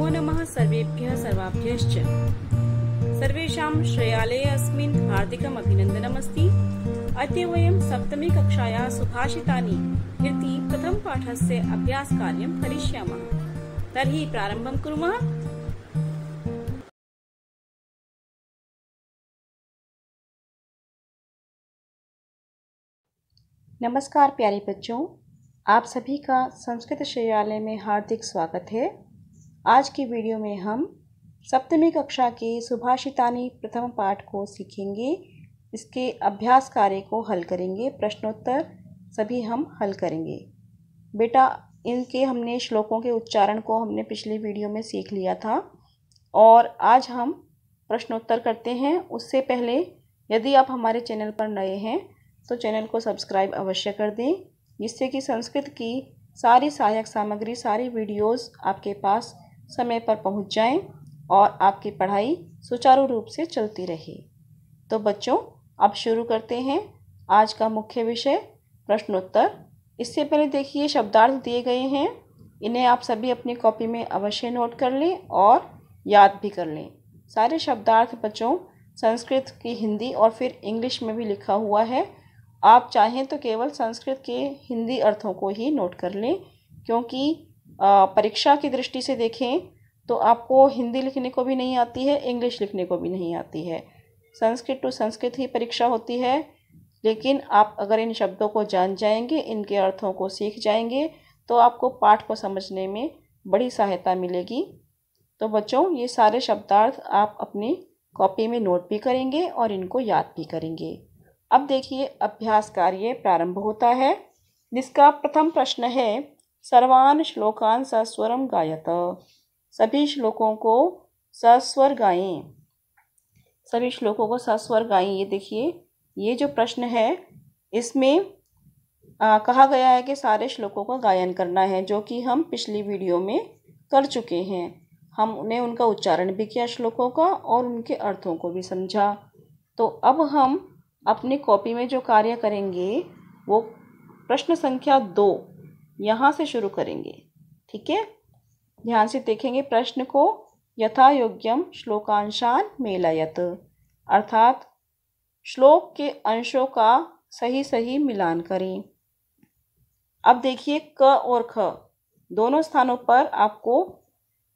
नमो नमः सर्वेभ्यः सर्वाभ्यश्च सर्वेषां श्रेयालये अस्मिन् हार्दिकम् अभिनन्दनमस्ति अद्य वयं सप्तमी कक्षायाः सुभाषितानि कृति अभ्यास अभ्यासकार्यं करिष्यामः तर्हि प्रारम्भं कुर्मः नमस्कार प्यारे बच्चों आप सभी का संस्कृत श्रेयालय में हार्दिक स्वागत है आज की वीडियो में हम सप्तमी कक्षा के सुभाषितानी प्रथम पाठ को सीखेंगे इसके अभ्यास कार्य को हल करेंगे प्रश्नोत्तर सभी हम हल करेंगे बेटा इनके हमने श्लोकों के उच्चारण को हमने पिछली वीडियो में सीख लिया था और आज हम प्रश्नोत्तर करते हैं उससे पहले यदि आप हमारे चैनल पर नए हैं तो चैनल को सब्सक्राइब अवश्य कर दें जिससे कि संस्कृत की सारी सहायक सामग्री सारी वीडियोस आपके पास समय पर पहुंच जाएं और आपकी पढ़ाई सुचारू रूप से चलती रहे तो बच्चों अब शुरू करते हैं आज का मुख्य विषय प्रश्नोत्तर इससे पहले देखिए शब्दार्थ दिए गए हैं इन्हें आप सभी अपनी कॉपी में अवश्य नोट कर लें और याद भी कर लें सारे शब्दार्थ बच्चों संस्कृत की हिंदी और फिर इंग्लिश में भी लिखा हुआ है आप चाहें तो केवल संस्कृत के हिंदी अर्थों को ही नोट कर लें क्योंकि परीक्षा की दृष्टि से देखें तो आपको हिंदी लिखने को भी नहीं आती है इंग्लिश लिखने को भी नहीं आती है संस्कृत टू संस्कृत ही परीक्षा होती है लेकिन आप अगर इन शब्दों को जान जाएंगे इनके अर्थों को सीख जाएंगे तो आपको पाठ को समझने में बड़ी सहायता मिलेगी तो बच्चों ये सारे शब्दार्थ आप अपनी कॉपी में नोट भी करेंगे और इनको याद भी करेंगे अब देखिए अभ्यास कार्य प्रारंभ होता है जिसका प्रथम प्रश्न है सर्वान श्लोकान सस्वरम गायत सभी श्लोकों को सस्वर गाएं सभी श्लोकों को सस्वर गाएं ये देखिए ये जो प्रश्न है इसमें आ, कहा गया है कि सारे श्लोकों का गायन करना है जो कि हम पिछली वीडियो में कर चुके हैं हमने उनका उच्चारण भी किया श्लोकों का और उनके अर्थों को भी समझा तो अब हम अपनी कॉपी में जो कार्य करेंगे वो प्रश्न संख्या दो यहाँ से शुरू करेंगे ठीक है ध्यान से देखेंगे प्रश्न को यथा योग्यम श्लोकांशान मेलायत अर्थात श्लोक के अंशों का सही सही मिलान करें अब देखिए क और ख दोनों स्थानों पर आपको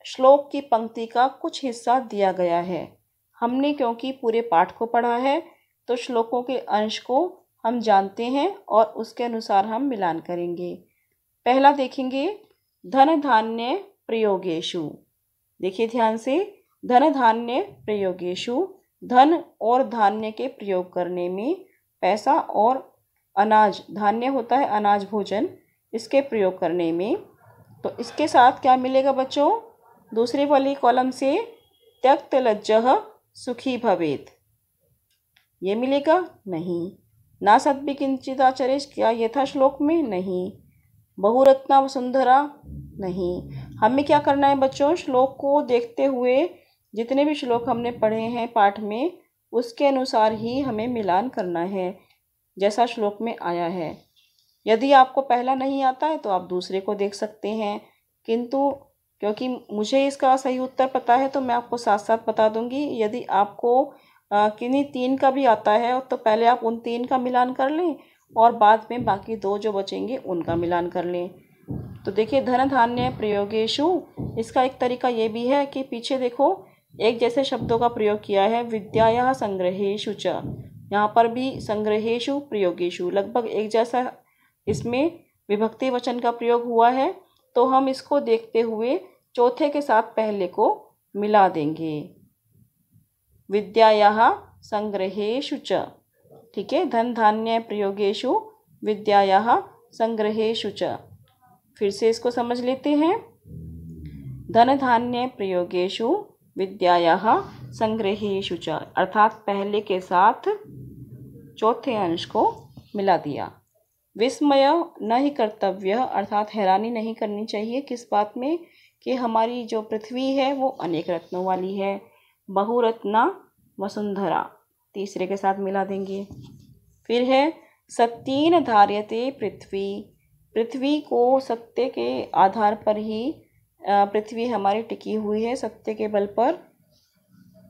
श्लोक की पंक्ति का कुछ हिस्सा दिया गया है हमने क्योंकि पूरे पाठ को पढ़ा है तो श्लोकों के अंश को हम जानते हैं और उसके अनुसार हम मिलान करेंगे पहला देखेंगे धन धान्य प्रयोगेशु देखिए ध्यान से धन धान्य प्रयोगेशु धन और धान्य के प्रयोग करने में पैसा और अनाज धान्य होता है अनाज भोजन इसके प्रयोग करने में तो इसके साथ क्या मिलेगा बच्चों दूसरे वाली कॉलम से त्यक्त लज्जह सुखी भवेत ये मिलेगा नहीं ना सद भी किंचित आचरेश क्या ये था श्लोक में नहीं बहुरत्ना वसुंधरा नहीं हमें क्या करना है बच्चों श्लोक को देखते हुए जितने भी श्लोक हमने पढ़े हैं पाठ में उसके अनुसार ही हमें मिलान करना है जैसा श्लोक में आया है यदि आपको पहला नहीं आता है तो आप दूसरे को देख सकते हैं किंतु क्योंकि मुझे इसका सही उत्तर पता है तो मैं आपको साथ साथ बता दूंगी यदि आपको किन्हीं तीन का भी आता है तो पहले आप उन तीन का मिलान कर लें और बाद में बाकी दो जो बचेंगे उनका मिलान कर लें तो देखिए धन धान्य प्रयोगेशु इसका एक तरीका ये भी है कि पीछे देखो एक जैसे शब्दों का प्रयोग किया है विद्याया संग्रहेशु च यहाँ पर भी संग्रहेशु प्रयोगेशु लगभग एक जैसा इसमें विभक्ति वचन का प्रयोग हुआ है तो हम इसको देखते हुए चौथे के साथ पहले को मिला देंगे विद्याया संग्रहेशु च ठीक है धन धान्य प्रयोगेशु विद्या संग्रहेशु च फिर से इसको समझ लेते हैं धन धान्य प्रयोगेशु विद्या संग्रहेशु च अर्थात पहले के साथ चौथे अंश को मिला दिया विस्मय न ही कर्तव्य अर्थात हैरानी नहीं करनी चाहिए किस बात में कि हमारी जो पृथ्वी है वो अनेक रत्नों वाली है बहुरत्ना वसुंधरा तीसरे के साथ मिला देंगे फिर है सत्यन धार्यते पृथ्वी पृथ्वी को सत्य के आधार पर ही पृथ्वी हमारी टिकी हुई है सत्य के बल पर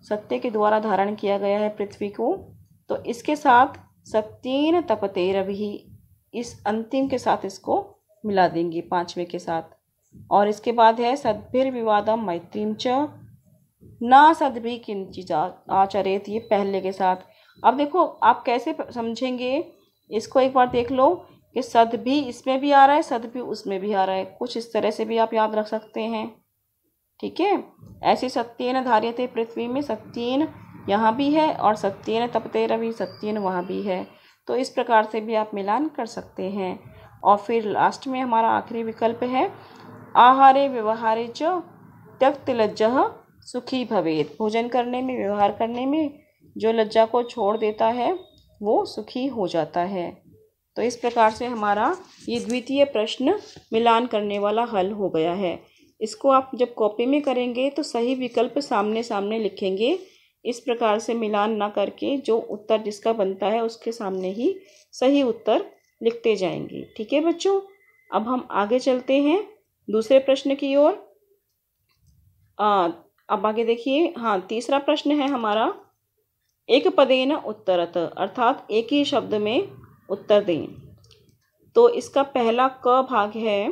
सत्य के द्वारा धारण किया गया है पृथ्वी को तो इसके साथ सत्यन तपते रवि इस अंतिम के साथ इसको मिला देंगे पांचवे के साथ और इसके बाद है सद्भिर विवादम मैत्रीम च ना सद भी चीज आचरित ये पहले के साथ अब देखो आप कैसे समझेंगे इसको एक बार देख लो कि सद भी इसमें भी आ रहा है सद भी उसमें भी आ रहा है कुछ इस तरह से भी आप याद रख सकते हैं ठीक है ऐसे सत्यन थे पृथ्वी में सत्यन यहाँ भी है और सत्यन तपते रवि सत्यन वहाँ भी है तो इस प्रकार से भी आप मिलान कर सकते हैं और फिर लास्ट में हमारा आखिरी विकल्प है आहारे व्यवहारे च त्यक्त लज्जा सुखी भवेत भोजन करने में व्यवहार करने में जो लज्जा को छोड़ देता है वो सुखी हो जाता है तो इस प्रकार से हमारा ये द्वितीय प्रश्न मिलान करने वाला हल हो गया है इसको आप जब कॉपी में करेंगे तो सही विकल्प सामने सामने लिखेंगे इस प्रकार से मिलान ना करके जो उत्तर जिसका बनता है उसके सामने ही सही उत्तर लिखते जाएंगे ठीक है बच्चों अब हम आगे चलते हैं दूसरे प्रश्न की ओर अब आगे देखिए हाँ तीसरा प्रश्न है हमारा एक पदे न उत्तरत अर्थात एक ही शब्द में उत्तर दें तो इसका पहला क भाग है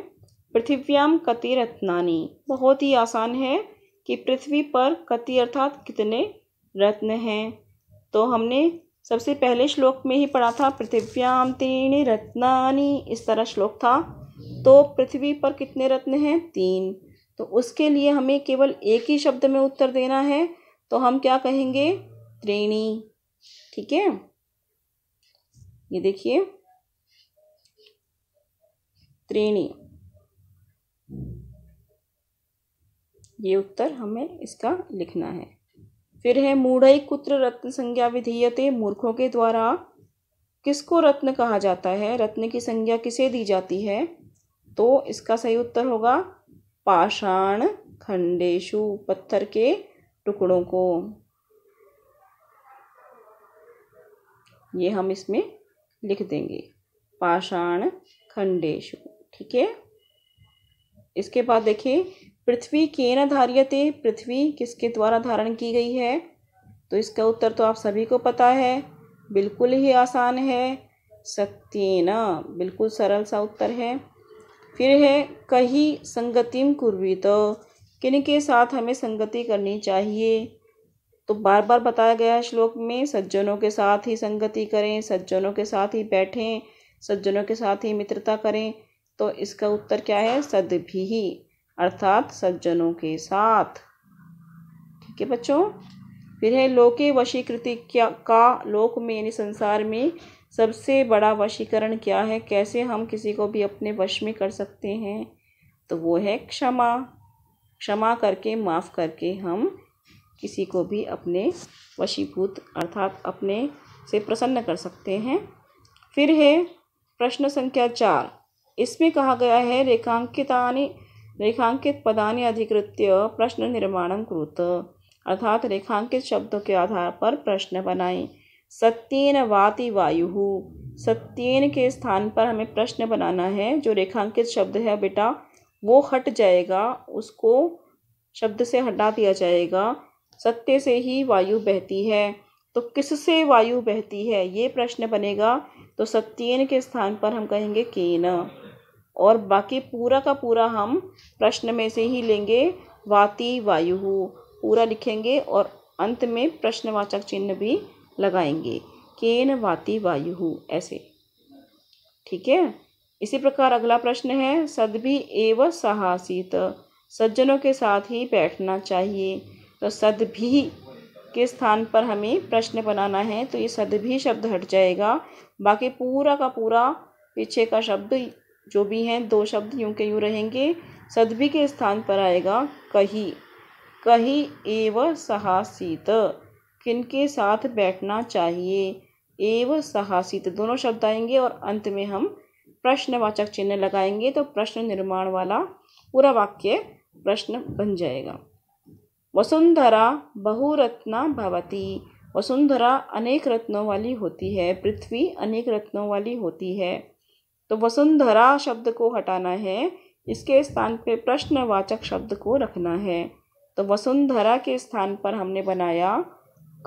पृथिव्याम कति रत्नानी बहुत ही आसान है कि पृथ्वी पर कति अर्थात कितने रत्न हैं तो हमने सबसे पहले श्लोक में ही पढ़ा था पृथिव्याम तीन रत्नानी इस तरह श्लोक था तो पृथ्वी पर कितने रत्न हैं तीन तो उसके लिए हमें केवल एक ही शब्द में उत्तर देना है तो हम क्या कहेंगे त्रेणी ठीक है ये देखिए त्रेणी ये उत्तर हमें इसका लिखना है फिर है मूढ़ई कुत्र रत्न संज्ञा विधीयते मूर्खों के द्वारा किसको रत्न कहा जाता है रत्न की संज्ञा किसे दी जाती है तो इसका सही उत्तर होगा पाषाण खंडेशु पत्थर के टुकड़ों को ये हम इसमें लिख देंगे पाषाण खंडेशु ठीक है इसके बाद देखिए पृथ्वी के न धारियते पृथ्वी किसके द्वारा धारण की गई है तो इसका उत्तर तो आप सभी को पता है बिल्कुल ही आसान है न बिल्कुल सरल सा उत्तर है फिर है कही संगतिम तो किन के साथ हमें संगति करनी चाहिए तो बार बार बताया गया है श्लोक में सज्जनों के साथ ही संगति करें सज्जनों के साथ ही बैठें सज्जनों के साथ ही मित्रता करें तो इसका उत्तर क्या है सद भी ही अर्थात सज्जनों के साथ ठीक है बच्चों फिर है लोके वशीकृति क्या का लोक में यानी संसार में सबसे बड़ा वशीकरण क्या है कैसे हम किसी को भी अपने वश में कर सकते हैं तो वो है क्षमा क्षमा करके माफ़ करके हम किसी को भी अपने वशीभूत अर्थात अपने से प्रसन्न कर सकते हैं फिर है प्रश्न संख्या चार इसमें कहा गया है रेखांकिता रेखांकित पदानि अधिकृत्य प्रश्न निर्माण कृत अर्थात रेखांकित शब्दों के आधार पर प्रश्न बनाएं सत्येन वाति वायु सत्येन के स्थान पर हमें प्रश्न बनाना है जो रेखांकित शब्द है बेटा वो हट जाएगा उसको शब्द से हटा दिया जाएगा सत्य से ही वायु बहती है तो किससे वायु बहती है ये प्रश्न बनेगा तो सत्येन के स्थान पर हम कहेंगे केन और बाकी पूरा का पूरा हम प्रश्न में से ही लेंगे वाति वायु पूरा लिखेंगे और अंत में प्रश्नवाचक चिन्ह भी लगाएंगे केन वाति वायु ऐसे ठीक है इसी प्रकार अगला प्रश्न है सदभी एव साहसित सज्जनों के साथ ही बैठना चाहिए तो सदभी के स्थान पर हमें प्रश्न बनाना है तो ये सदभी शब्द हट जाएगा बाकी पूरा का पूरा पीछे का शब्द जो भी हैं दो शब्द यूं के यूं रहेंगे सदभी के स्थान पर आएगा कही कही एव साहसित किन के साथ बैठना चाहिए एव साहसित दोनों शब्द आएंगे और अंत में हम प्रश्नवाचक चिन्ह लगाएंगे तो प्रश्न निर्माण वाला पूरा वाक्य प्रश्न बन जाएगा वसुंधरा बहुरत्ना भवती वसुंधरा अनेक रत्नों वाली होती है पृथ्वी अनेक रत्नों वाली होती है तो वसुंधरा शब्द को हटाना है इसके स्थान पर प्रश्नवाचक शब्द को रखना है तो वसुंधरा के स्थान पर हमने बनाया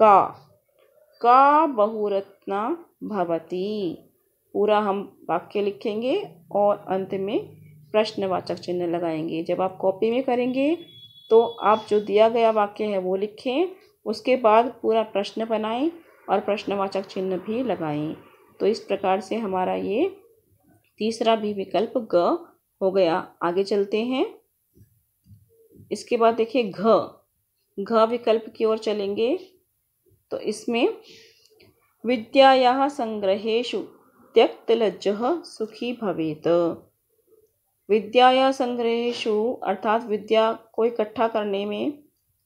का का बहुरत्ना भवती पूरा हम वाक्य लिखेंगे और अंत में प्रश्नवाचक चिन्ह लगाएंगे जब आप कॉपी में करेंगे तो आप जो दिया गया वाक्य है वो लिखें उसके बाद पूरा प्रश्न बनाएं और प्रश्नवाचक चिन्ह भी लगाएं तो इस प्रकार से हमारा ये तीसरा भी विकल्प ग हो गया आगे चलते हैं इसके बाद देखिए घ घ विकल्प की ओर चलेंगे तो इसमें संग्रहेशु त्यक्त लज्ज सुखी भवेत या संग्रहेशु अर्थात विद्या को इकट्ठा करने में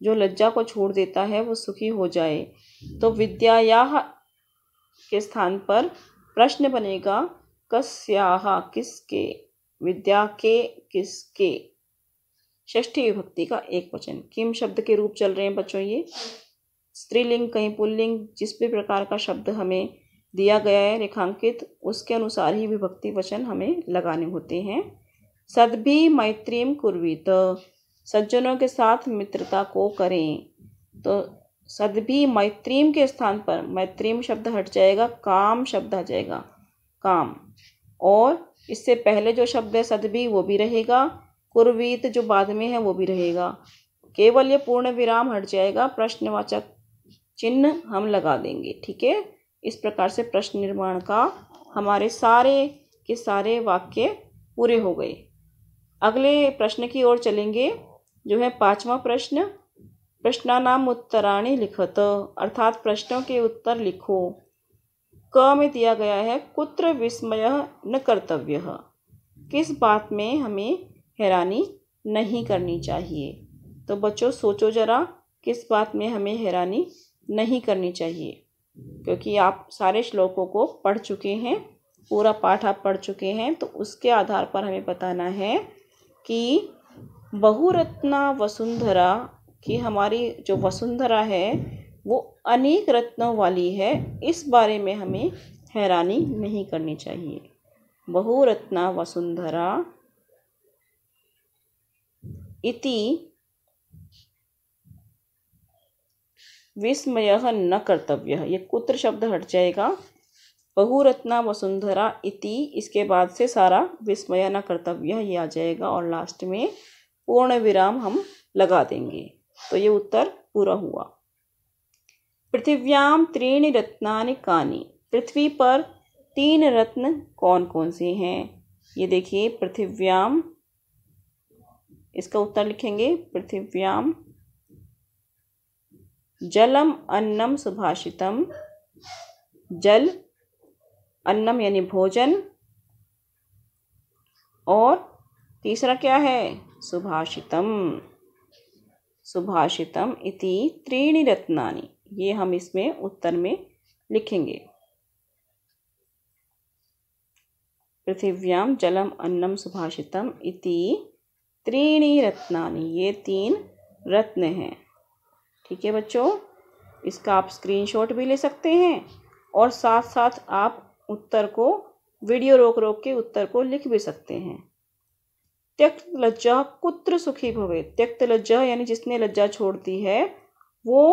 जो लज्जा को छोड़ देता है वो सुखी हो जाए तो विद्या के स्थान पर प्रश्न बनेगा कस्या किसके विद्या के किसके ष्ठी विभक्ति का एक वचन किम शब्द के रूप चल रहे हैं बच्चों ये स्त्रीलिंग कहीं पुल्लिंग जिस भी प्रकार का शब्द हमें दिया गया है रेखांकित उसके अनुसार ही विभक्ति वचन हमें लगाने होते हैं सदभी मैत्रीम कुर्वीत सज्जनों के साथ मित्रता को करें तो सदभी मैत्रीम के स्थान पर मैत्रीम शब्द हट जाएगा काम शब्द आ जाएगा काम और इससे पहले जो शब्द है सदभी वो भी रहेगा कुर्वीत जो बाद में है वो भी रहेगा केवल ये पूर्ण विराम हट जाएगा प्रश्नवाचक चिन्ह हम लगा देंगे ठीक है इस प्रकार से प्रश्न निर्माण का हमारे सारे के सारे वाक्य पूरे हो गए अगले प्रश्न की ओर चलेंगे जो है पांचवा प्रश्न प्रश्नानाम उत्तराणी लिखत अर्थात प्रश्नों के उत्तर लिखो क में दिया गया है कुत्र विस्मय न कर्तव्य किस बात में हमें हैरानी नहीं करनी चाहिए तो बच्चों सोचो जरा किस बात में हमें हैरानी नहीं करनी चाहिए क्योंकि आप सारे श्लोकों को पढ़ चुके हैं पूरा पाठ आप पढ़ चुके हैं तो उसके आधार पर हमें बताना है कि बहुरत्ना वसुंधरा कि हमारी जो वसुंधरा है वो अनेक रत्नों वाली है इस बारे में हमें हैरानी नहीं करनी चाहिए बहुरत्ना वसुंधरा इति विस्मय न कर्तव्य ये कुत्र शब्द हट जाएगा बहुरत्ना वसुंधरा इति इसके बाद से सारा विस्मय न कर्तव्य ये आ जाएगा और लास्ट में पूर्ण विराम हम लगा देंगे तो ये उत्तर पूरा हुआ पृथिव्याम त्रीण रत्नानि कानी पृथ्वी पर तीन रत्न कौन कौन से हैं ये देखिए पृथिव्याम इसका उत्तर लिखेंगे पृथिव्याम जलम अन्नम सुभाषितम जल अन्नम यानी भोजन और तीसरा क्या है सुभाषितम सुभाषितम इति त्रीणी रत्नानी ये हम इसमें उत्तर में लिखेंगे पृथिव्याम जलम अन्नम सुभाषितम इति त्रीणी रत्नानी ये तीन रत्न हैं ठीक है बच्चों इसका आप स्क्रीनशॉट भी ले सकते हैं और साथ साथ आप उत्तर को वीडियो रोक रोक के उत्तर को लिख भी सकते हैं त्यक्त लज्जा कुत्र सुखी भवे त्यक्त लज्जा यानी जिसने लज्जा छोड़ दी है वो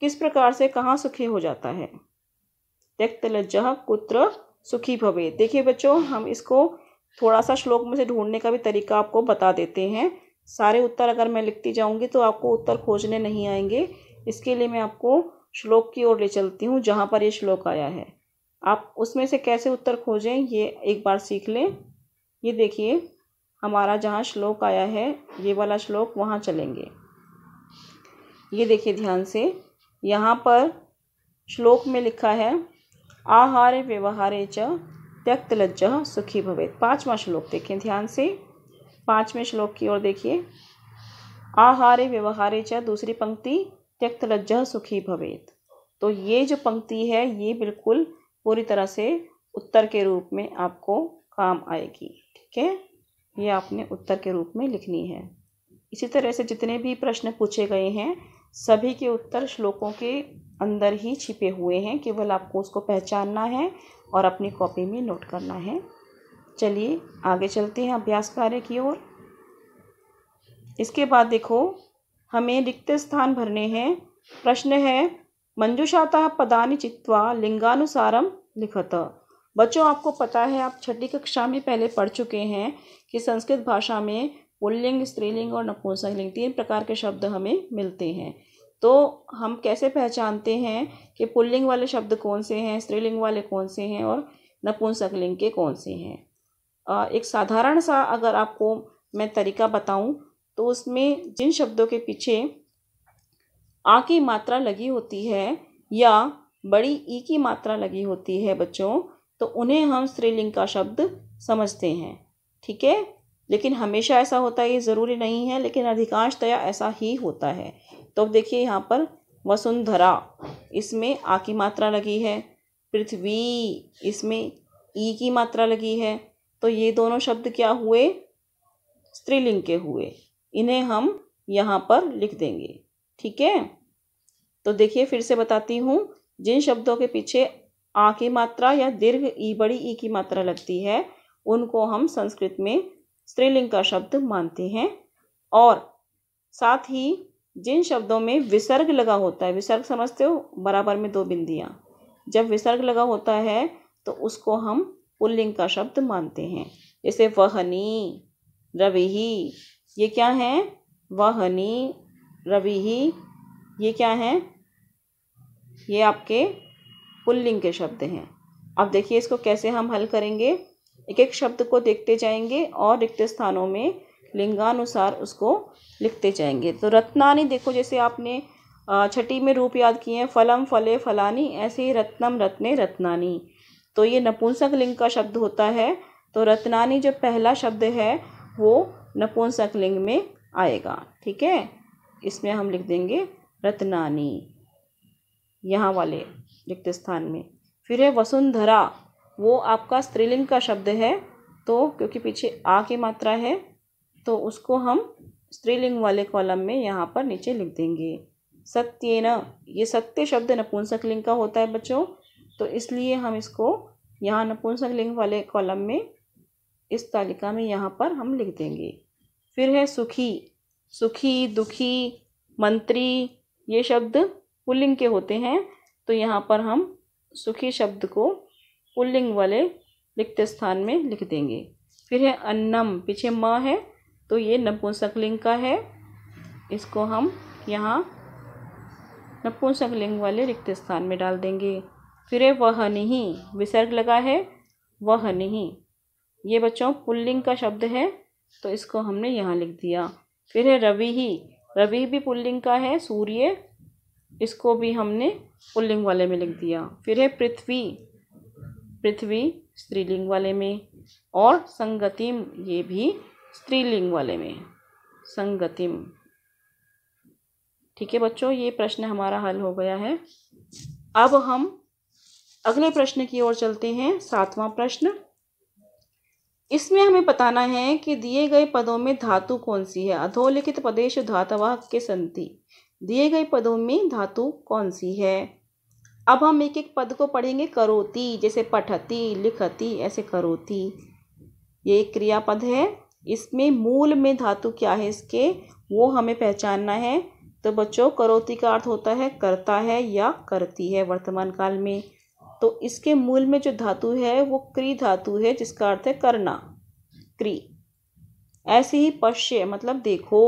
किस प्रकार से कहाँ सुखी हो जाता है त्यक्त लज्जा कुत्र सुखी भवे देखिए बच्चों हम इसको थोड़ा सा श्लोक में से ढूंढने का भी तरीका आपको बता देते हैं सारे उत्तर अगर मैं लिखती जाऊँगी तो आपको उत्तर खोजने नहीं आएंगे इसके लिए मैं आपको श्लोक की ओर ले चलती हूँ जहाँ पर ये श्लोक आया है आप उसमें से कैसे उत्तर खोजें ये एक बार सीख लें ये देखिए हमारा जहाँ श्लोक आया है ये वाला श्लोक वहाँ चलेंगे ये देखिए ध्यान से यहाँ पर श्लोक में लिखा है आहारे व्यवहारे च त्यक्त लज्जा सुखी भवे पाँचवा श्लोक देखें ध्यान से पाँचवें श्लोक की ओर देखिए आहारे व्यवहारे च दूसरी पंक्ति त्यक्त लज्जा सुखी भवेत तो ये जो पंक्ति है ये बिल्कुल पूरी तरह से उत्तर के रूप में आपको काम आएगी ठीक है ये आपने उत्तर के रूप में लिखनी है इसी तरह से जितने भी प्रश्न पूछे गए हैं सभी के उत्तर श्लोकों के अंदर ही छिपे हुए हैं केवल आपको उसको पहचानना है और अपनी कॉपी में नोट करना है चलिए आगे चलते हैं अभ्यास कार्य की ओर इसके बाद देखो हमें रिक्त स्थान भरने हैं प्रश्न है मंजुषातः पदानि चित्वा लिंगानुसारम लिखत बच्चों आपको पता है आप छठी कक्षा में पहले पढ़ चुके हैं कि संस्कृत भाषा में पुल्लिंग स्त्रीलिंग और नपुंसकलिंग तीन प्रकार के शब्द हमें मिलते हैं तो हम कैसे पहचानते हैं कि पुल्लिंग वाले शब्द कौन से हैं स्त्रीलिंग वाले कौन से हैं और नपुंसकलिंग के कौन से हैं एक साधारण सा अगर आपको मैं तरीका बताऊं तो उसमें जिन शब्दों के पीछे आ की मात्रा लगी होती है या बड़ी ई की मात्रा लगी होती है बच्चों तो उन्हें हम स्त्रीलिंग का शब्द समझते हैं ठीक है लेकिन हमेशा ऐसा होता है ये ज़रूरी नहीं है लेकिन अधिकांशतया ऐसा ही होता है तो अब देखिए यहाँ पर वसुंधरा इसमें आ की मात्रा लगी है पृथ्वी इसमें ई की मात्रा लगी है तो ये दोनों शब्द क्या हुए स्त्रीलिंग के हुए इन्हें हम यहाँ पर लिख देंगे ठीक है तो देखिए फिर से बताती हूँ जिन शब्दों के पीछे आ की मात्रा या दीर्घ ई बड़ी ई की मात्रा लगती है उनको हम संस्कृत में स्त्रीलिंग का शब्द मानते हैं और साथ ही जिन शब्दों में विसर्ग लगा होता है विसर्ग समझते हो बराबर में दो बिंदियाँ जब विसर्ग लगा होता है तो उसको हम पुल्लिंग का शब्द मानते हैं जैसे वहनी रवि ये क्या है वहनी रवि ये क्या है ये आपके पुल्लिंग के शब्द हैं अब देखिए इसको कैसे हम हल करेंगे एक एक शब्द को देखते जाएंगे और रिक्त स्थानों में लिंगानुसार उसको लिखते जाएंगे तो रत्नानी देखो जैसे आपने छठी में रूप याद किए हैं फलम फले फलानी ऐसे ही रत्नम रत्ने रत्नानी तो ये नपुंसक लिंग का शब्द होता है तो रत्नानी जो पहला शब्द है वो नपुंसक लिंग में आएगा ठीक है इसमें हम लिख देंगे रत्नानी यहाँ वाले रिक्त स्थान में फिर है वसुंधरा वो आपका स्त्रीलिंग का शब्द है तो क्योंकि पीछे आ की मात्रा है तो उसको हम स्त्रीलिंग वाले कॉलम में यहाँ पर नीचे लिख देंगे सत्य न ये सत्य शब्द नपुंसक लिंग का होता है बच्चों तो इसलिए हम इसको यहाँ नपुंसक लिंग वाले कॉलम में इस तालिका में यहाँ पर हम लिख देंगे फिर है सुखी सुखी दुखी मंत्री ये शब्द पुल्लिंग के होते हैं तो यहाँ पर हम सुखी शब्द को पुल्लिंग वाले रिक्त स्थान में लिख देंगे फिर है अन्नम पीछे म है तो ये नपुंसक लिंग का है इसको हम यहाँ नपुंसक लिंग वाले रिक्त स्थान में डाल देंगे फिर वह नहीं विसर्ग लगा है वह नहीं ये बच्चों पुल्लिंग का शब्द है तो इसको हमने यहाँ लिख दिया फिर है रवि ही रवि भी पुल्लिंग का है सूर्य इसको भी हमने पुल्लिंग वाले में लिख दिया फिर है पृथ्वी पृथ्वी स्त्रीलिंग वाले में और संगतिम ये भी स्त्रीलिंग वाले में संगतिम ठीक है बच्चों ये प्रश्न हमारा हल हो गया है अब हम अगले प्रश्न की ओर चलते हैं सातवां प्रश्न इसमें हमें बताना है कि दिए गए पदों में धातु कौन सी है अधोलिखित पदेश धातवा के संति दिए गए पदों में धातु कौन सी है अब हम एक एक पद को पढ़ेंगे करोती जैसे पठती लिखती ऐसे करोती ये एक क्रियापद है इसमें मूल में धातु क्या है इसके वो हमें पहचानना है तो बच्चों करोती का अर्थ होता है करता है या करती है वर्तमान काल में तो इसके मूल में जो धातु है वो क्री धातु है जिसका अर्थ है करना क्री ऐसे ही पश्य मतलब देखो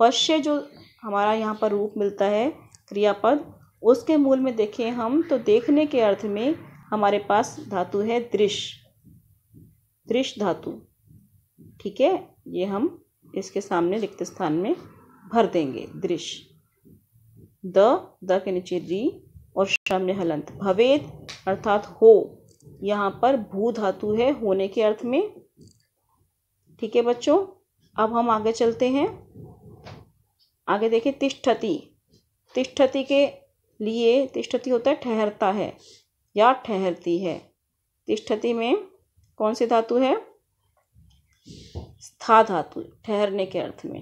पश्य जो हमारा यहाँ पर रूप मिलता है क्रियापद उसके मूल में देखें हम तो देखने के अर्थ में हमारे पास धातु है दृश दृश धातु ठीक है ये हम इसके सामने रिक्त स्थान में भर देंगे दृश द द के नीचे री और शम्य हलंत भवेद अर्थात हो यहाँ पर भू धातु है होने के अर्थ में ठीक है बच्चों अब हम आगे चलते हैं आगे देखिए तिष्ठति तिष्ठति के लिए तिष्ठति होता है ठहरता है या ठहरती है तिष्ठति में कौन सी धातु है स्था धातु ठहरने के अर्थ में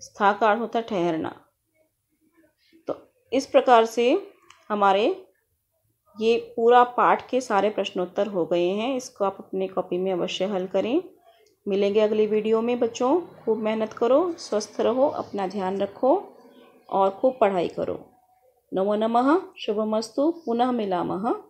स्था का अर्थ होता है ठहरना इस प्रकार से हमारे ये पूरा पाठ के सारे प्रश्नोत्तर हो गए हैं इसको आप अपने कॉपी में अवश्य हल करें मिलेंगे अगली वीडियो में बच्चों खूब मेहनत करो स्वस्थ रहो अपना ध्यान रखो और खूब पढ़ाई करो नमो नमः शुभमस्तु पुनः मिलामः